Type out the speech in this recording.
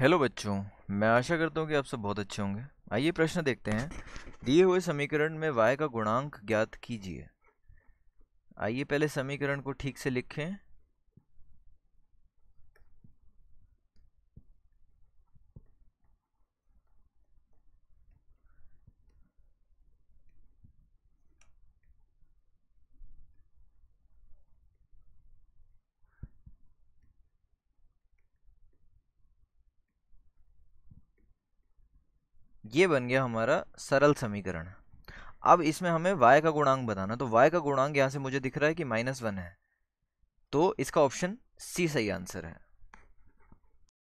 hello बच्चों मैं आशा करता हूँ कि आप सब बहुत अच्छे होंगे आइए प्रश्न देखते हैं दिए हुए समीकरण में वाई का गुणांक ज्ञात कीजिए आइए पहले समीकरण को ठीक से लिखें ये बन गया हमारा सरल समीकरण अब इसमें हमें y का गुणांक बताना तो y का गुणांक यहाँ से मुझे दिख रहा है कि माइनस वन है तो इसका ऑप्शन सी सही आंसर है